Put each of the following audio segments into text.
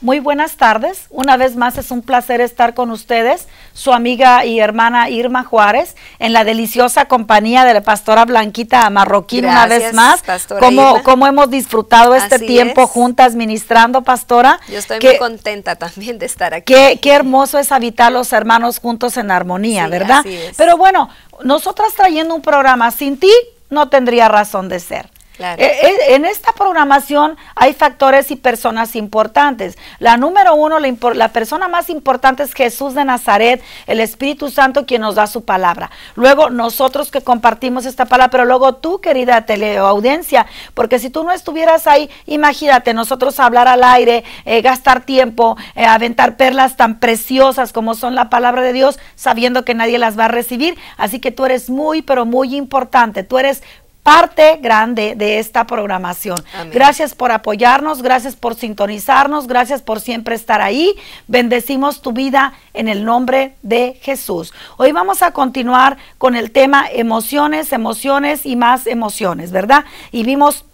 Muy buenas tardes. Una vez más es un placer estar con ustedes, su amiga y hermana Irma Juárez, en la deliciosa compañía de la pastora Blanquita Marroquín una vez más. Como cómo hemos disfrutado este tiempo juntas ministrando, pastora. Yo estoy muy contenta también de estar aquí. Qué, hermoso es habitar los hermanos juntos en armonía, ¿verdad? Pero bueno, nosotras trayendo un programa sin ti no tendría razón de ser. Eh, eh, en esta programación hay factores y personas importantes. La número uno, la, persona más importante es Jesús de Nazaret, el Espíritu Santo quien nos da su palabra. Luego nosotros que compartimos esta palabra, pero luego tú, querida teleaudiencia, porque si tú no estuvieras ahí, imagínate nosotros hablar al aire, eh, gastar tiempo, aventar perlas tan preciosas como son la palabra de Dios, sabiendo que nadie las va a recibir. Así que tú eres muy, pero muy importante. Tú eres parte grande de esta programación. Gracias por apoyarnos, gracias por sintonizarnos, gracias por siempre estar ahí. Bendecimos tu vida en el nombre de Jesús. Hoy vamos a continuar con el tema emociones, emociones y más emociones, ¿verdad? Y vimos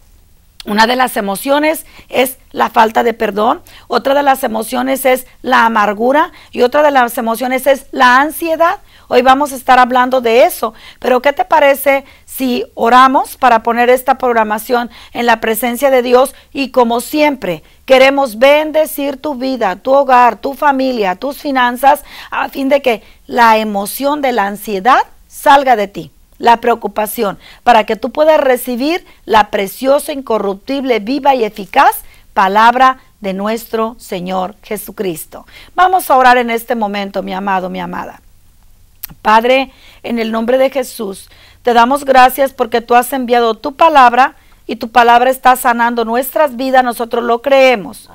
una de las emociones es la falta de perdón, otra de las emociones es la amargura y otra de las emociones es la ansiedad. Hoy vamos a estar hablando de eso, pero ¿qué te parece si oramos para poner esta programación en la presencia de Dios y como siempre queremos bendecir tu vida, tu hogar, tu familia, tus finanzas, a fin de que la emoción de la ansiedad salga de ti la preocupación, para que tú puedas recibir la preciosa, incorruptible, viva y eficaz palabra de nuestro Señor Jesucristo. Vamos a orar en este momento, mi amado, mi amada. Padre, en el nombre de Jesús, te damos gracias porque tú has enviado tu palabra y tu palabra está sanando nuestras vidas, nosotros lo creemos.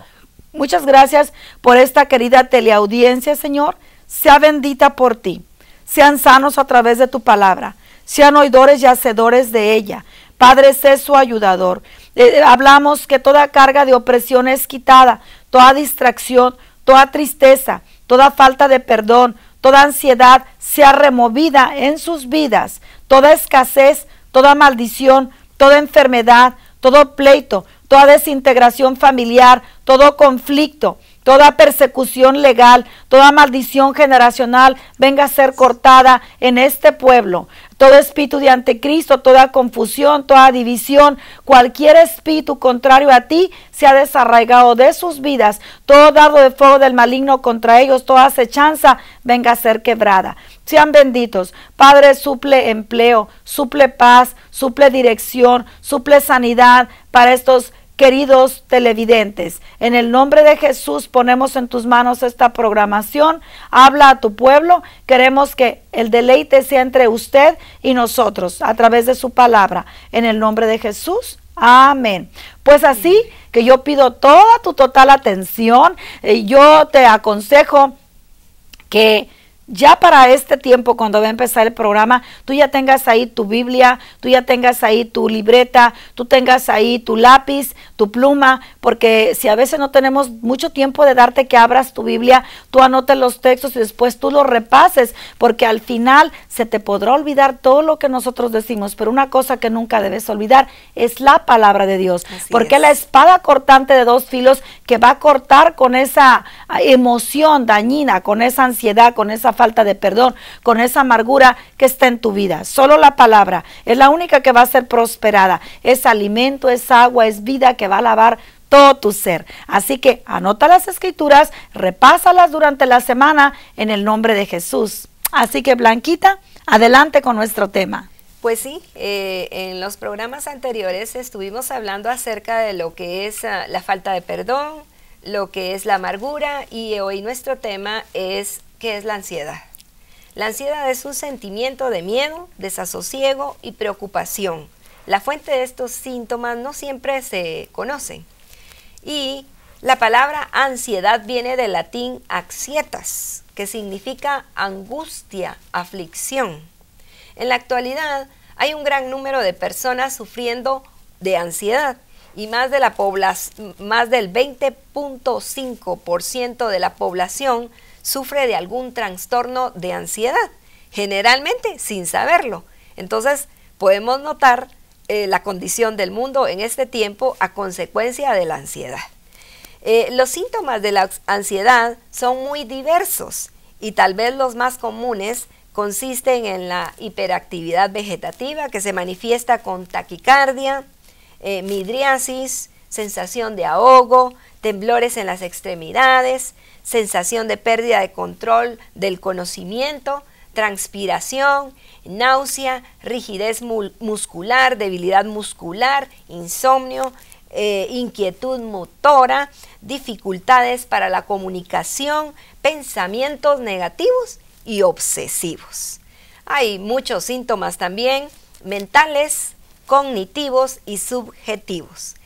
Muchas gracias por esta querida teleaudiencia, Señor. Sea bendita por ti. Sean sanos a través de tu palabra. Sean oidores y hacedores de ella. Padre, sé su ayudador. Eh, eh, hablamos que toda carga de opresión es quitada, toda distracción, toda tristeza, toda falta de perdón, toda ansiedad sea removida en sus vidas toda escasez, toda maldición, toda enfermedad, todo pleito, toda desintegración familiar, todo conflicto. Toda persecución legal, toda maldición generacional venga a ser cortada en este pueblo. Todo espíritu de anticristo, toda confusión, toda división, cualquier espíritu contrario a ti se ha desarraigado de sus vidas. Todo dado de fuego del maligno contra ellos, toda acechanza venga a ser quebrada. Sean benditos. Padre, suple empleo, suple paz, suple dirección, suple sanidad para estos queridos televidentes. En el nombre de Jesús ponemos en tus manos esta programación. Habla a tu pueblo. Queremos que el deleite sea entre usted y nosotros a través de su palabra. En el nombre de Jesús. Amén. Pues así que yo pido toda tu total atención. Yo te aconsejo que ya para este tiempo, cuando va a empezar el programa, tú ya tengas ahí tu Biblia, tú ya tengas ahí tu libreta, tú tengas ahí tu lápiz, tu pluma, porque si a veces no tenemos mucho tiempo de darte que abras tu Biblia, tú anotes los textos y después tú los repases, porque al final se te podrá olvidar todo lo que nosotros decimos, pero una cosa que nunca debes olvidar es la palabra de Dios, porque la espada cortante de dos filos que va a cortar con esa emoción dañina, con esa ansiedad, con esa falta de perdón, con esa amargura que está en tu vida. Solo la palabra es la única que va a ser prosperada. Es alimento, es agua, es vida que va a lavar todo tu ser. Así que anota las escrituras, repásalas durante la semana en el nombre de Jesús. Así que Blanquita, adelante con nuestro tema. Pues sí, eh, en los programas anteriores estuvimos hablando acerca de lo que es ah, la falta de perdón, lo que es la amargura y hoy nuestro tema es ¿Qué es la ansiedad? La ansiedad es un sentimiento de miedo, desasosiego y preocupación. La fuente de estos síntomas no siempre se conocen. Y la palabra ansiedad viene del latín axietas, que significa angustia, aflicción. En la actualidad hay un gran número de personas sufriendo de ansiedad y más, de la más del 20.5% de la población sufre de algún trastorno de ansiedad, generalmente sin saberlo. Entonces, podemos notar eh, la condición del mundo en este tiempo a consecuencia de la ansiedad. Eh, los síntomas de la ansiedad son muy diversos y tal vez los más comunes consisten en la hiperactividad vegetativa que se manifiesta con taquicardia, eh, midriasis, sensación de ahogo, temblores en las extremidades, sensación de pérdida de control del conocimiento, transpiración, náusea, rigidez muscular, debilidad muscular, insomnio, eh, inquietud motora, dificultades para la comunicación, pensamientos negativos y obsesivos. Hay muchos síntomas también mentales, cognitivos y subjetivos.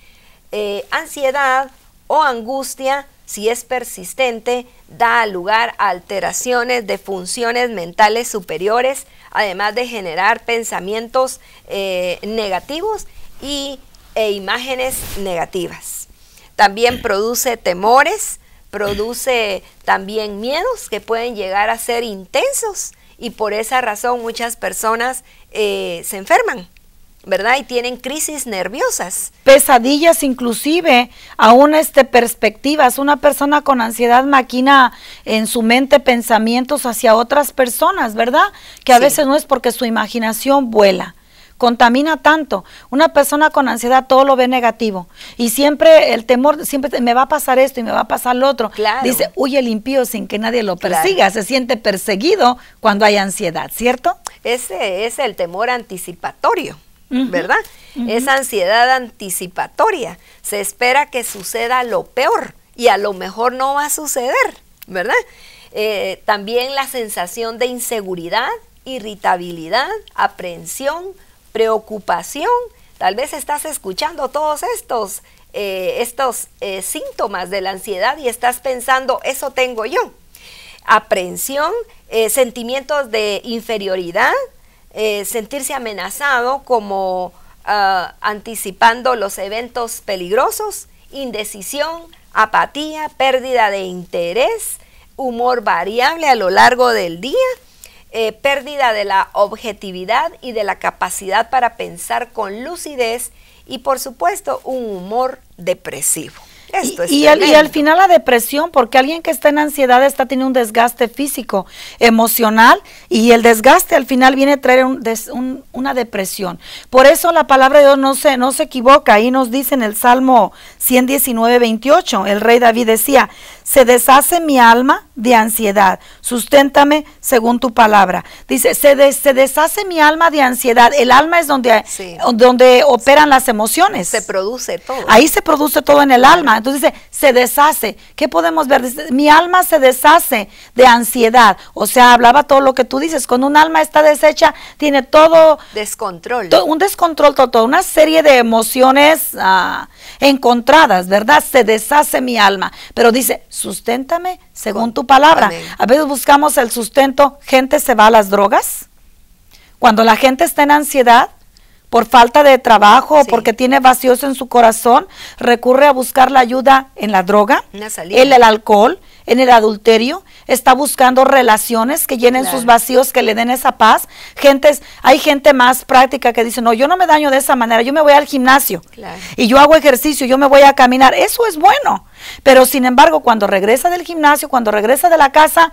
Eh, ansiedad o angustia si es persistente, da lugar a alteraciones de funciones mentales superiores, además de generar pensamientos eh, negativos y, e imágenes negativas. También produce temores, produce también miedos que pueden llegar a ser intensos y por esa razón muchas personas eh, se enferman. ¿verdad? Y tienen crisis nerviosas. Pesadillas inclusive, aún este, perspectivas. Una persona con ansiedad maquina en su mente pensamientos hacia otras personas, ¿verdad? Que a veces no es porque su imaginación vuela contamina tanto. Una persona con ansiedad todo lo ve negativo y siempre el temor, siempre me va a pasar esto y me va a pasar lo otro. Dice, huye limpio sin que nadie lo persiga, se siente perseguido cuando hay ansiedad, ¿cierto? Ese es el temor anticipatorio. ¿verdad? Esa ansiedad anticipatoria. Se espera que suceda lo peor y a lo mejor no va a suceder, ¿verdad? Eh, también la sensación de inseguridad, irritabilidad, aprehensión, preocupación. Tal vez estás escuchando todos estos, eh, estos eh, síntomas de la ansiedad y estás pensando, eso tengo yo. Aprehensión, sentimientos de inferioridad, eh, sentirse amenazado como ah, anticipando los eventos peligrosos, indecisión, apatía, pérdida de interés, humor variable a lo largo del día, eh, pérdida de la objetividad y de la capacidad para pensar con lucidez y por supuesto un humor depresivo y, al, final la depresión, porque alguien que está en ansiedad está teniendo un desgaste físico, emocional, y el desgaste al final viene a traer una depresión. Por eso la palabra de Dios no se, no se equivoca, ahí nos dice en el Salmo 119, 28, el rey David decía, se deshace mi alma de ansiedad, susténtame según tu palabra. Dice, se, se deshace mi alma de ansiedad, el alma es donde, donde operan las emociones. Se produce todo. Ahí se produce todo en el alma. Entonces dice, se deshace. ¿Qué podemos ver? mi alma se deshace de ansiedad. O sea, hablaba todo lo que tú dices. Cuando un alma está deshecha, tiene todo... Descontrol. un descontrol, total, una serie de emociones ah, encontradas, ¿verdad? Se deshace mi alma. Pero dice, susténtame según tu palabra. A veces buscamos el sustento, gente se va a las drogas. Cuando la gente está en ansiedad, por falta de trabajo o porque tiene vacíos en su corazón, recurre a buscar la ayuda en la droga, en el alcohol, en el adulterio, está buscando relaciones que llenen sus vacíos, que le den esa paz. Gentes, hay gente más práctica que dice, no, yo no me daño de esa manera, yo me voy al gimnasio y yo hago ejercicio, yo me voy a caminar, eso es bueno. Pero sin embargo, cuando regresa del gimnasio, cuando regresa de la casa,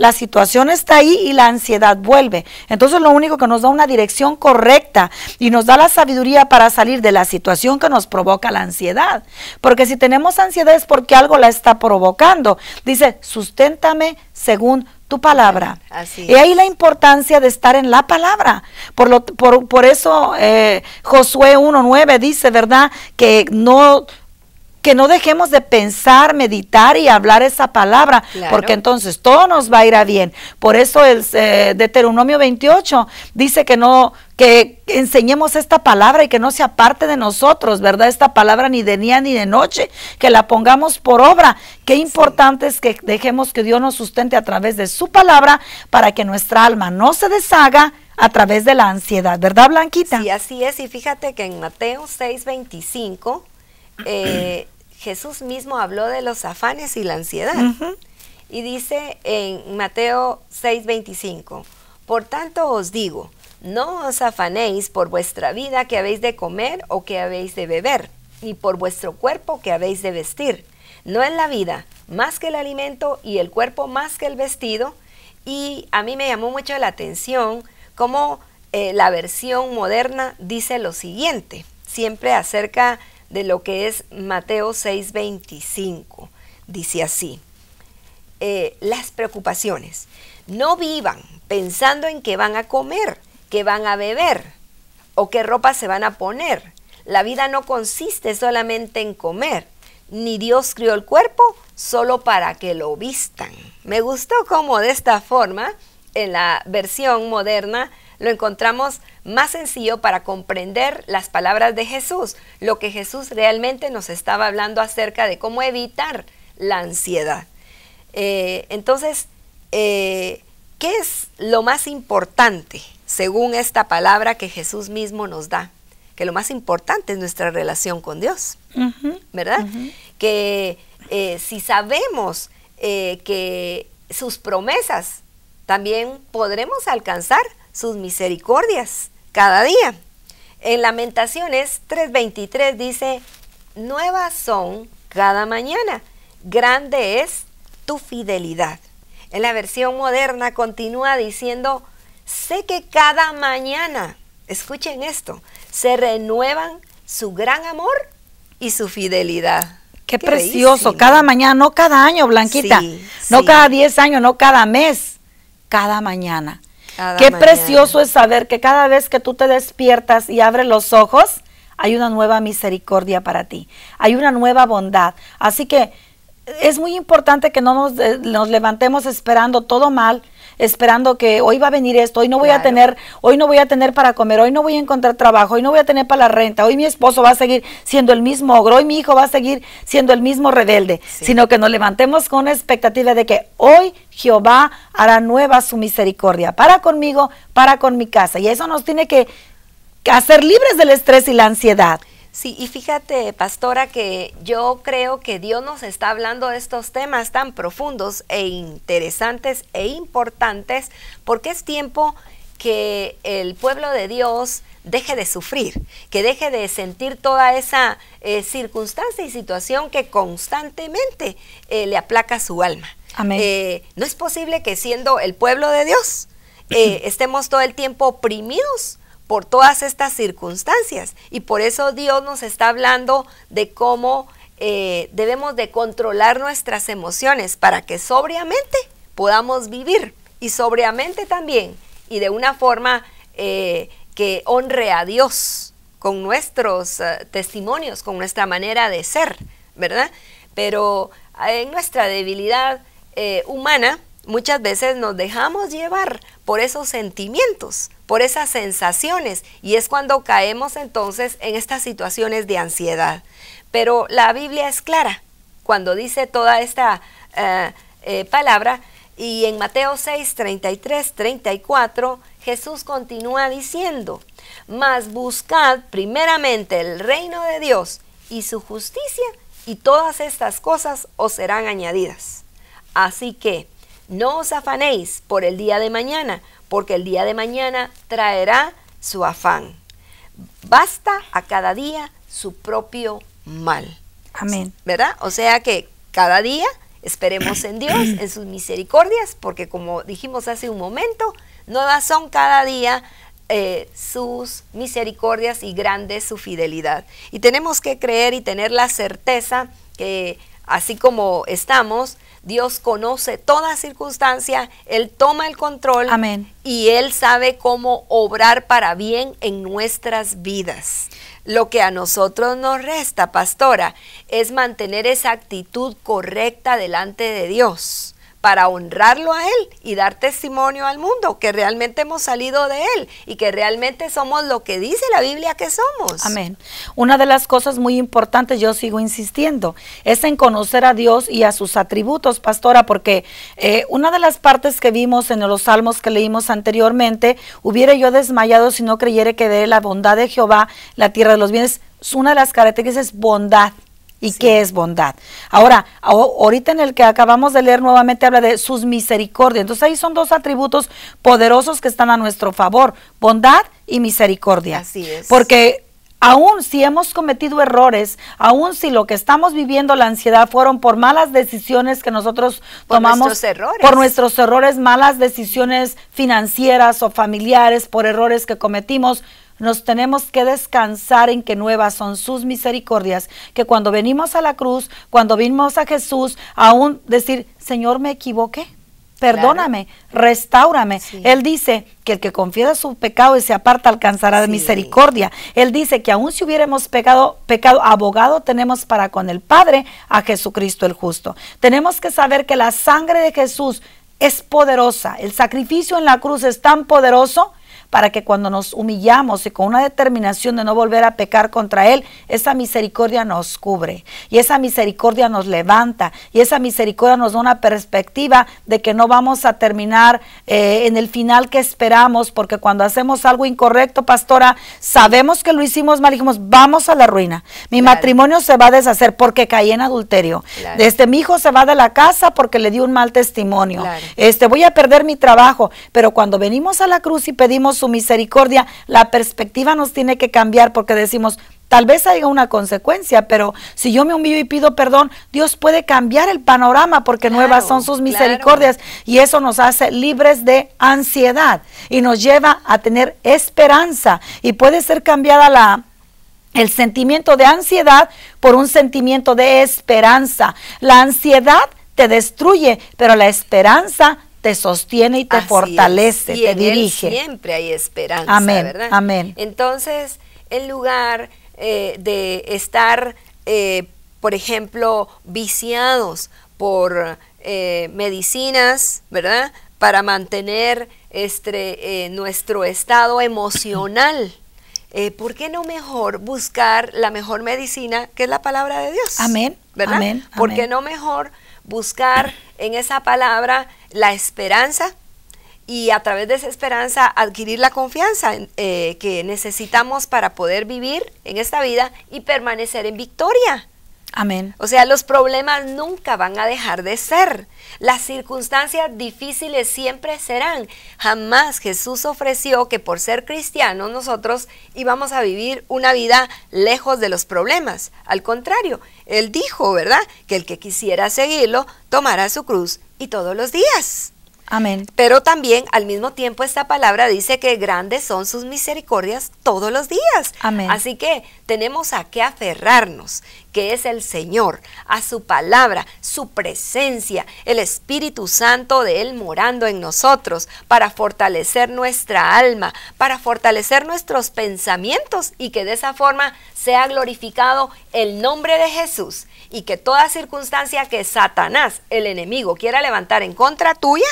la situación está ahí y la ansiedad vuelve. Entonces lo único que nos da una dirección correcta y nos da la sabiduría para salir de la situación que nos provoca la ansiedad. Porque si tenemos ansiedad es porque algo la está provocando. Dice, susténtame según tu palabra. y ahí la importancia de estar en la palabra. Por, lo, por, eso eh, Josué 1.9 dice, ¿verdad? Que no que no dejemos de pensar, meditar y hablar esa palabra, porque entonces todo nos va a ir a bien. Por eso el eh, Deuteronomio 28 dice que no que enseñemos esta palabra y que no se aparte de nosotros, ¿verdad? Esta palabra ni de día ni de noche, que la pongamos por obra. Qué importante es que dejemos que Dios nos sustente a través de su palabra para que nuestra alma no se deshaga a través de la ansiedad, ¿verdad, Blanquita? Sí, así es. Y fíjate que en Mateo 6, 25 eh, Jesús mismo habló de los afanes y la ansiedad. Y dice en Mateo 6:25, por tanto os digo, no os afanéis por vuestra vida que habéis de comer o que habéis de beber, ni por vuestro cuerpo que habéis de vestir. No es la vida más que el alimento y el cuerpo más que el vestido. Y a mí me llamó mucho la atención cómo eh, la versión moderna dice lo siguiente, siempre acerca de lo que es Mateo 6:25. Dice así, eh, las preocupaciones. No vivan pensando en qué van a comer, qué van a beber o qué ropa se van a poner. La vida no consiste solamente en comer, ni Dios crió el cuerpo solo para que lo vistan. Me gustó cómo de esta forma, en la versión moderna, lo encontramos más sencillo para comprender las palabras de Jesús, lo que Jesús realmente nos estaba hablando acerca de cómo evitar la ansiedad. Eh, entonces, eh, ¿qué es lo más importante según esta palabra que Jesús mismo nos da? Que lo más importante es nuestra relación con Dios, ¿verdad? Que eh, si sabemos que sus promesas también podremos alcanzar sus misericordias cada día. En Lamentaciones 3:23 dice, nuevas son cada mañana, grande es tu fidelidad. En la versión moderna continúa diciendo, sé que cada mañana, escuchen esto, se renuevan su gran amor y su fidelidad. Qué, precioso, cada mañana, no cada año, Blanquita, no cada 10 años, no cada mes, cada mañana. Qué precioso es saber que cada vez que tú te despiertas y abres los ojos, hay una nueva misericordia para ti, hay una nueva bondad. Así que es muy importante que no nos, eh, nos levantemos esperando todo mal, esperando que hoy va a venir esto, hoy no voy a tener, hoy no voy a tener para comer, hoy no voy a encontrar trabajo, hoy no voy a tener para la renta, hoy mi esposo va a seguir siendo el mismo ogro, hoy mi hijo va a seguir siendo el mismo rebelde, sino que nos levantemos con la expectativa de que hoy Jehová hará nueva su misericordia, para conmigo, para con mi casa. Y eso nos tiene que hacer libres del estrés y la ansiedad. Sí, y fíjate, pastora, que yo creo que Dios nos está hablando de estos temas tan profundos e interesantes e importantes, porque es tiempo que el pueblo de Dios deje de sufrir, que deje de sentir toda esa eh, circunstancia y situación que constantemente eh, le aplaca su alma. Amén. Eh, no es posible que siendo el pueblo de Dios estemos todo el tiempo oprimidos por todas estas circunstancias. Y por eso Dios nos está hablando de cómo eh, debemos de controlar nuestras emociones para que sobriamente podamos vivir y sobriamente también y de una forma eh, que honre a Dios con nuestros eh, testimonios, con nuestra manera de ser, ¿verdad? Pero en nuestra debilidad humana muchas veces nos dejamos llevar por esos sentimientos, por esas sensaciones y es cuando caemos entonces en estas situaciones de ansiedad. Pero la Biblia es clara cuando dice toda esta eh, eh, palabra y en Mateo 6, 33, 34 Jesús continúa diciendo, mas buscad primeramente el reino de Dios y su justicia y todas estas cosas os serán añadidas. Así que no os afanéis por el día de mañana, porque el día de mañana traerá su afán. Basta a cada día su propio mal. Amén. ¿Verdad? O sea que cada día esperemos en Dios, en sus misericordias, porque como dijimos hace un momento, nuevas son cada día eh, sus misericordias y grande su fidelidad. Y tenemos que creer y tener la certeza que así como estamos, Dios conoce toda circunstancia, Él toma el control Amén. y Él sabe cómo obrar para bien en nuestras vidas. Lo que a nosotros nos resta, pastora, es mantener esa actitud correcta delante de Dios para honrarlo a Él y dar testimonio al mundo que realmente hemos salido de Él y que realmente somos lo que dice la Biblia que somos. Amén. Una de las cosas muy importantes, yo sigo insistiendo, es en conocer a Dios y a sus atributos, pastora, porque eh, una de las partes que vimos en los salmos que leímos anteriormente, hubiera yo desmayado si no creyera que de la bondad de Jehová, la tierra de los bienes, una de las características es bondad y qué es bondad. Ahora, ahorita en el que acabamos de leer nuevamente habla de sus misericordias. Entonces ahí son dos atributos poderosos que están a nuestro favor, bondad y misericordia. Así es. Porque aún si hemos cometido errores, aún si lo que estamos viviendo la ansiedad fueron por malas decisiones que nosotros por tomamos nuestros errores. por nuestros errores, malas decisiones financieras o familiares, por errores que cometimos, nos tenemos que descansar en que nuevas son sus misericordias, que cuando venimos a la cruz, cuando vimos a Jesús, aún decir, Señor, me equivoqué, perdóname, claro. Él dice que el que confiesa su pecado y se aparta alcanzará de misericordia. Él dice que aún si hubiéramos pecado, pecado, abogado tenemos para con el Padre a Jesucristo el justo. Tenemos que saber que la sangre de Jesús es poderosa. El sacrificio en la cruz es tan poderoso para que cuando nos humillamos y con una determinación de no volver a pecar contra Él, esa misericordia nos cubre y esa misericordia nos levanta y esa misericordia nos da una perspectiva de que no vamos a terminar eh, en el final que esperamos, porque cuando hacemos algo incorrecto, pastora, sabemos que lo hicimos mal, dijimos, vamos a la ruina, mi matrimonio se va a deshacer porque caí en adulterio, desde mi hijo se va de la casa porque le di un mal testimonio, este voy a perder mi trabajo, pero cuando venimos a la cruz y pedimos su misericordia, la perspectiva nos tiene que cambiar porque decimos, Tal vez haya una consecuencia, pero si yo me humillo y pido perdón, Dios puede cambiar el panorama porque nuevas son sus misericordias y eso nos hace libres de ansiedad y nos lleva a tener esperanza y puede ser cambiada la el sentimiento de ansiedad por un sentimiento de esperanza. La ansiedad te destruye, pero la esperanza te sostiene y te fortalece, te dirige. siempre hay esperanza, amén, Amén. Entonces, en lugar eh, de estar, eh, por ejemplo, viciados por eh, medicinas, ¿verdad? Para mantener este, nuestro estado emocional. ¿por qué no mejor buscar la mejor medicina, que es la palabra de Dios? Amén. Amén. ¿Por qué no mejor buscar en esa palabra la esperanza y a través de esa esperanza adquirir la confianza eh, que necesitamos para poder vivir en esta vida y permanecer en victoria. Amén. O sea, los problemas nunca van a dejar de ser. Las circunstancias difíciles siempre serán. Jamás Jesús ofreció que por ser cristianos nosotros íbamos a vivir una vida lejos de los problemas. Al contrario, Él dijo, ¿verdad? Que el que quisiera seguirlo tomará su cruz y todos los días. Amén. Pero también al mismo tiempo esta palabra dice que grandes son sus misericordias todos los días. Amén. Así que tenemos a qué aferrarnos, que es el Señor, a su palabra, su presencia, el Espíritu Santo de Él morando en nosotros para fortalecer nuestra alma, para fortalecer nuestros pensamientos y que de esa forma sea glorificado el nombre de Jesús y que toda circunstancia que Satanás, el enemigo, quiera levantar en contra tuya,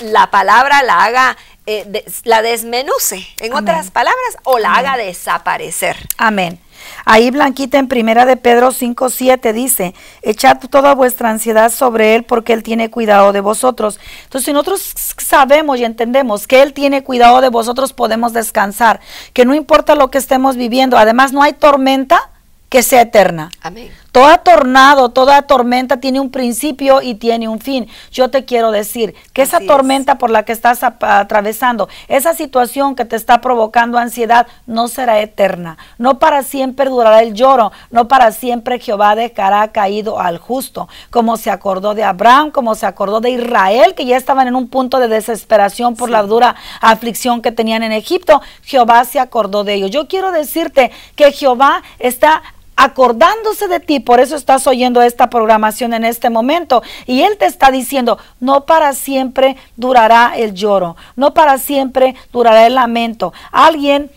la palabra la haga, eh, la desmenuce, en otras palabras, o la haga desaparecer. Amén. Ahí Blanquita en primera de Pedro 5.7 dice, echad toda vuestra ansiedad sobre Él porque Él tiene cuidado de vosotros. Entonces nosotros sabemos y entendemos que Él tiene cuidado de vosotros, podemos descansar, que no importa lo que estemos viviendo, además no hay tormenta que sea eterna. Amén. Toda tornado, toda tormenta tiene un principio y tiene un fin. Yo te quiero decir que esa tormenta por la que estás atravesando, esa situación que te está provocando ansiedad, no será eterna. No para siempre durará el lloro, no para siempre Jehová dejará caído al justo, como se acordó de Abraham, como se acordó de Israel, que ya estaban en un punto de desesperación por la dura aflicción que tenían en Egipto. Jehová se acordó de ellos. Yo quiero decirte que Jehová está acordándose de ti, por eso estás oyendo esta programación en este momento. Y Él te está diciendo, no para siempre durará el lloro, no para siempre durará el lamento. Alguien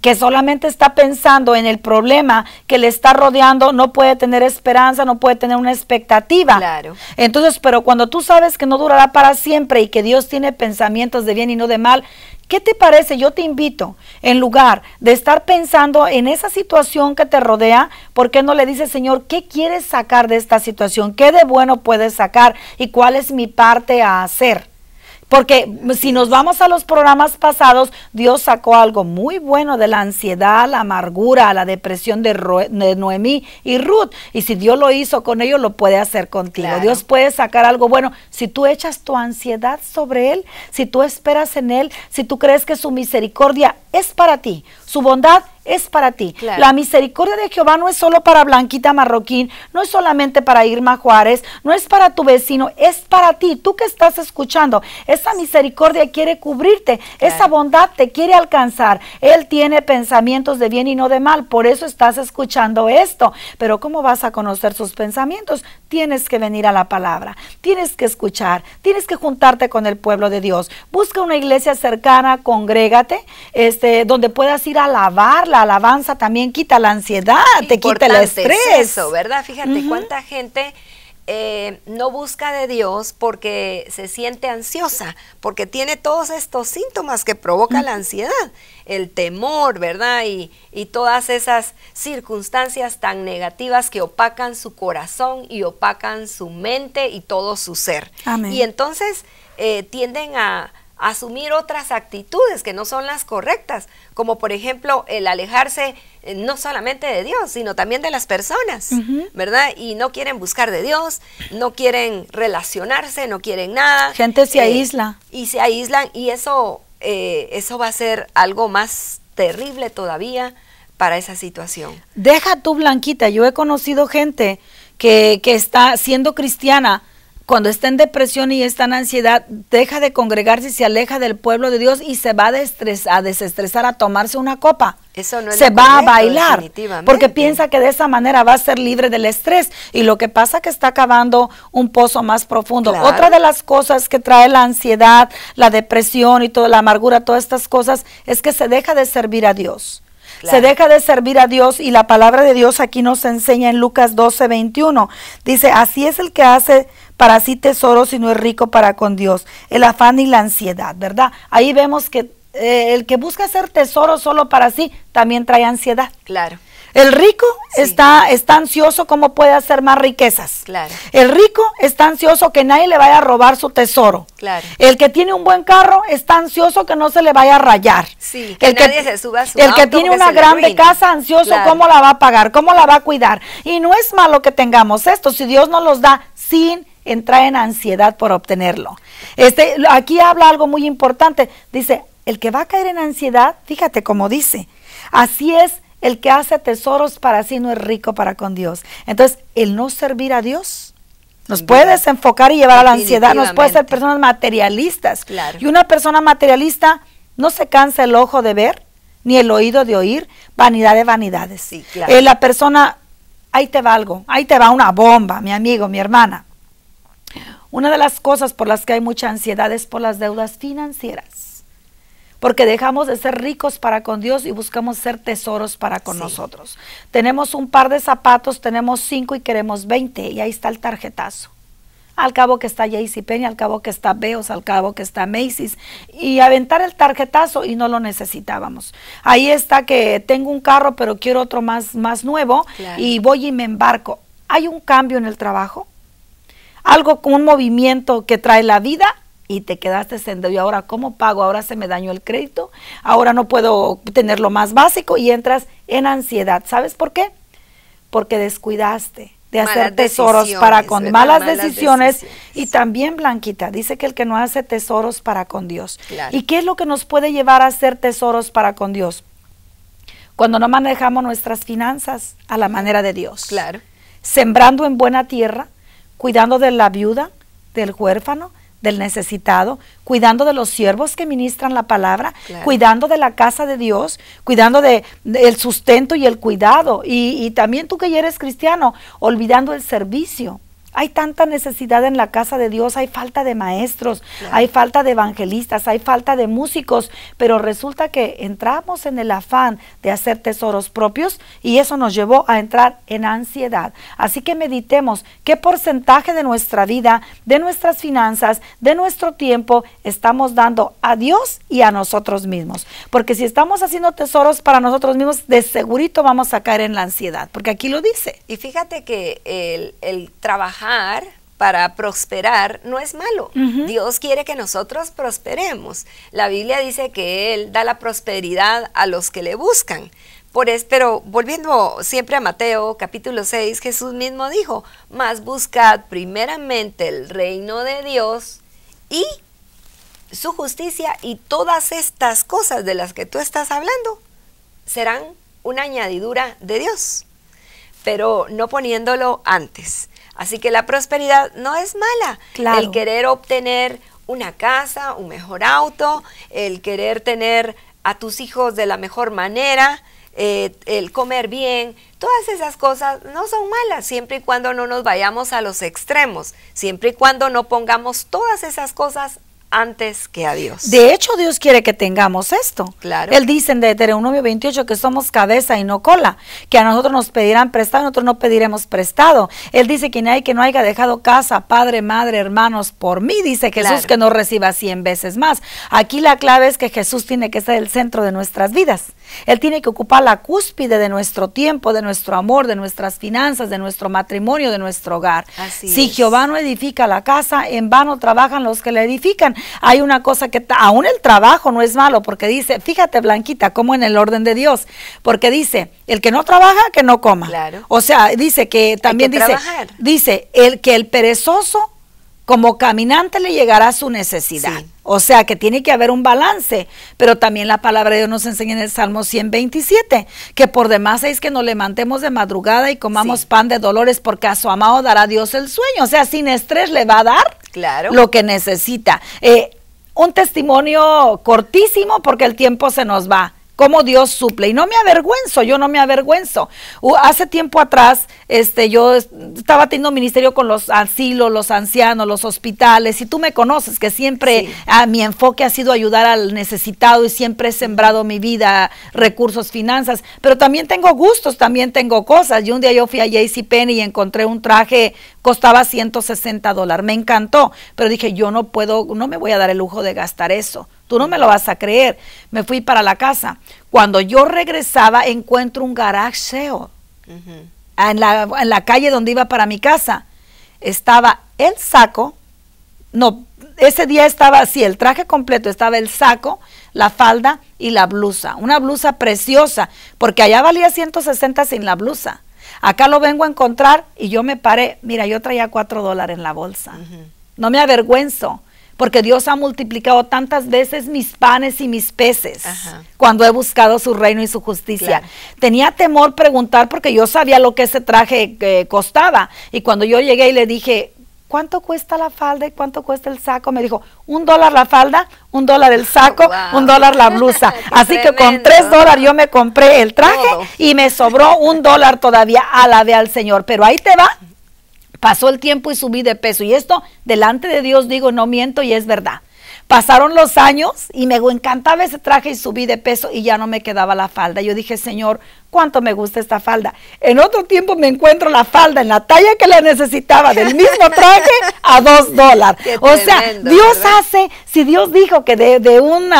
que solamente está pensando en el problema que le está rodeando, no puede tener esperanza, no puede tener una expectativa. Entonces, pero cuando tú sabes que no durará para siempre y que Dios tiene pensamientos de bien y no de mal, ¿Qué te parece? Yo te invito, en lugar de estar pensando en esa situación que te rodea, ¿por qué no le dices, Señor, qué quieres sacar de esta situación? ¿Qué de bueno puedes sacar? ¿Y cuál es mi parte a hacer? Porque si nos vamos a los programas pasados, Dios sacó algo muy bueno de la ansiedad, la amargura, la depresión de, Noemí y Ruth. Y si Dios lo hizo con ellos, lo puede hacer contigo. Dios puede sacar algo bueno. Si tú echas tu ansiedad sobre Él, si tú esperas en Él, si tú crees que su misericordia es para ti, su bondad es para ti. La misericordia de Jehová no es solo para Blanquita Marroquín, no es solamente para Irma Juárez, no es para tu vecino, es para ti, tú que estás escuchando. Esa misericordia quiere cubrirte, esa bondad te quiere alcanzar. Él tiene pensamientos de bien y no de mal, por eso estás escuchando esto. Pero ¿cómo vas a conocer sus pensamientos? Tienes que venir a la palabra, tienes que escuchar, tienes que juntarte con el pueblo de Dios. Busca una iglesia cercana, congrégate, este, donde puedas ir a alabar la alabanza también quita la ansiedad, te quita el estrés. eso, ¿verdad? Fíjate cuánta gente eh, no busca de Dios porque se siente ansiosa, porque tiene todos estos síntomas que provoca la ansiedad, el temor, ¿verdad? Y, todas esas circunstancias tan negativas que opacan su corazón y opacan su mente y todo su ser. Y entonces eh, tienden a, asumir otras actitudes que no son las correctas, como por ejemplo el alejarse eh, no solamente de Dios, sino también de las personas, ¿verdad? Y no quieren buscar de Dios, no quieren relacionarse, no quieren nada. Gente se eh, aísla. Y se aíslan y eso, eh, eso va a ser algo más terrible todavía para esa situación. Deja tu Blanquita, yo he conocido gente que, que está siendo cristiana, cuando está en depresión y está en ansiedad, deja de congregarse, y se aleja del pueblo de Dios y se va a, desestresar, a tomarse una copa. Eso no es se va a bailar porque piensa que de esa manera va a ser libre del estrés y lo que pasa que está acabando un pozo más profundo. Otra de las cosas que trae la ansiedad, la depresión y toda la amargura, todas estas cosas es que se deja de servir a Dios. Se deja de servir a Dios y la palabra de Dios aquí nos enseña en Lucas 12, 21. Dice, así es el que hace para sí tesoro si no es rico para con Dios. El afán y la ansiedad, ¿verdad? Ahí vemos que eh, el que busca ser tesoro solo para sí también trae ansiedad. Claro. El rico está, está ansioso cómo puede hacer más riquezas. Claro. El rico está ansioso que nadie le vaya a robar su tesoro. Claro. El que tiene un buen carro está ansioso que no se le vaya a rayar. Sí, que el nadie que, se suba a su El que tiene una grande casa ansioso cómo la va a pagar, cómo la va a cuidar. Y no es malo que tengamos esto, si Dios nos los da sin entra en ansiedad por obtenerlo. Este, aquí habla algo muy importante. Dice, el que va a caer en ansiedad, fíjate cómo dice, así es el que hace tesoros para sí no es rico para con Dios. Entonces, el no servir a Dios nos puede desenfocar y llevar a la ansiedad, nos puede ser personas materialistas. Y una persona materialista no se cansa el ojo de ver, ni el oído de oír, vanidad de vanidades. Sí, eh, la persona, ahí te va algo, ahí te va una bomba, mi amigo, mi hermana. Una de las cosas por las que hay mucha ansiedad es por las deudas financieras, porque dejamos de ser ricos para con Dios y buscamos ser tesoros para con nosotros. Tenemos un par de zapatos, tenemos cinco y queremos veinte. y ahí está el tarjetazo. Al cabo que está JCPenney, al cabo que está Beos, al cabo que está Macy's, y aventar el tarjetazo y no lo necesitábamos. Ahí está que tengo un carro, pero quiero otro más, más nuevo y voy y me embarco. ¿Hay un cambio en el trabajo? algo como un movimiento que trae la vida y te quedaste sendo. ¿Y ahora cómo pago? Ahora se me dañó el crédito, ahora no puedo tener lo más básico y entras en ansiedad. ¿Sabes por qué? Porque descuidaste de hacer tesoros para con malas, decisiones. Y también, Blanquita, dice que el que no hace tesoros para con Dios. ¿Y qué es lo que nos puede llevar a hacer tesoros para con Dios? Cuando no manejamos nuestras finanzas a la manera de Dios. Claro. Sembrando en buena tierra, cuidando de la viuda, del huérfano, del necesitado, cuidando de los siervos que ministran la palabra, cuidando de la casa de Dios, cuidando del de, sustento y el cuidado. Y, y también tú que ya eres cristiano, olvidando el servicio hay tanta necesidad en la casa de Dios, hay falta de maestros, hay falta de evangelistas, hay falta de músicos, pero resulta que entramos en el afán de hacer tesoros propios y eso nos llevó a entrar en ansiedad. Así que meditemos qué porcentaje de nuestra vida, de nuestras finanzas, de nuestro tiempo estamos dando a Dios y a nosotros mismos. Porque si estamos haciendo tesoros para nosotros mismos, de segurito vamos a caer en la ansiedad, porque aquí lo dice. Y fíjate que el trabajar para prosperar no es malo. Dios quiere que nosotros prosperemos. La Biblia dice que Él da la prosperidad a los que le buscan. Por es, pero volviendo siempre a Mateo capítulo 6, Jesús mismo dijo, mas buscad primeramente el reino de Dios y su justicia y todas estas cosas de las que tú estás hablando serán una añadidura de Dios, pero no poniéndolo antes. Así que la prosperidad no es mala. El querer obtener una casa, un mejor auto, el querer tener a tus hijos de la mejor manera, eh, el comer bien, todas esas cosas no son malas, siempre y cuando no nos vayamos a los extremos, siempre y cuando no pongamos todas esas cosas antes que a Dios. De hecho, Dios quiere que tengamos esto. Claro. Él dice en Deuteronomio 28 que somos cabeza y no cola, que a nosotros nos pedirán prestado nosotros no pediremos prestado. Él dice que hay que no haya dejado casa, padre, madre, hermanos, por mí, dice Jesús, que no reciba cien veces más. Aquí la clave es que Jesús tiene que ser el centro de nuestras vidas. Él tiene que ocupar la cúspide de nuestro tiempo, de nuestro amor, de nuestras finanzas, de nuestro matrimonio, de nuestro hogar. si Jehová no edifica la casa, en vano trabajan los que la edifican. Hay una cosa que aún el trabajo no es malo, porque dice, fíjate Blanquita, como en el orden de Dios, porque dice, el que no trabaja, que no coma. O sea, dice que también dice, dice, el que el perezoso como caminante le llegará a su necesidad. O sea que tiene que haber un balance, pero también la palabra de Dios nos enseña en el Salmo 127, que por demás es que nos levantemos de madrugada y comamos pan de dolores, porque a su amado dará Dios el sueño. O sea, sin estrés le va a dar claro. lo que necesita. Eh, un testimonio cortísimo porque el tiempo se nos va como Dios suple. Y no me avergüenzo, yo no me avergüenzo. hace tiempo atrás, este, yo estaba teniendo ministerio con los asilos, los ancianos, los hospitales, y tú me conoces, que siempre ah, mi enfoque ha sido ayudar al necesitado y siempre he sembrado mi vida, recursos, finanzas, pero también tengo gustos, también tengo cosas. Y un día yo fui a JCPenney y encontré un traje, costaba 160 dólares, me encantó, pero dije, yo no puedo, no me voy a dar el lujo de gastar eso Tú no me lo vas a creer. Me fui para la casa. Cuando yo regresaba, encuentro un garage seo en, la, calle donde iba para mi casa. Estaba el saco, no, ese día estaba así, el traje completo, estaba el saco, la falda y la blusa. Una blusa preciosa, porque allá valía 160 sin la blusa. Acá lo vengo a encontrar y yo me paré. Mira, yo traía 4 dólares en la bolsa. No me avergüenzo porque Dios ha multiplicado tantas veces mis panes y mis peces cuando he buscado su reino y su justicia. Tenía temor preguntar porque yo sabía lo que ese traje eh, costaba. Y cuando yo llegué y le dije, ¿cuánto cuesta la falda y cuánto cuesta el saco? Me dijo, un dólar la falda, un dólar el saco, un dólar la blusa. Así que con tres dólares yo me compré el traje y me sobró un dólar todavía. de al Señor. Pero ahí te va Pasó el tiempo y subí de peso. Y esto, delante de Dios, digo, no miento y es verdad. Pasaron los años y me encantaba ese traje y subí de peso y ya no me quedaba la falda. Yo dije, Señor, cuánto me gusta esta falda. En otro tiempo me encuentro la falda en la talla que le necesitaba del mismo traje a dos dólares. O sea, Dios hace, si Dios dijo que de, un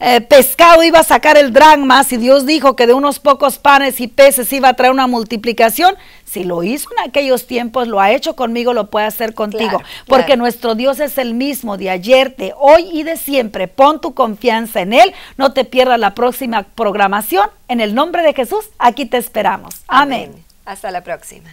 eh, pescado iba a sacar el dragma, si Dios dijo que de unos pocos panes y peces iba a traer una multiplicación, si lo hizo en aquellos tiempos, lo ha hecho conmigo, lo puede hacer contigo. porque nuestro Dios es el mismo de ayer, de hoy y de siempre. Pon tu confianza en Él, no te pierdas la próxima programación. En el nombre de Jesús aquí te esperamos. Amén. Hasta la próxima.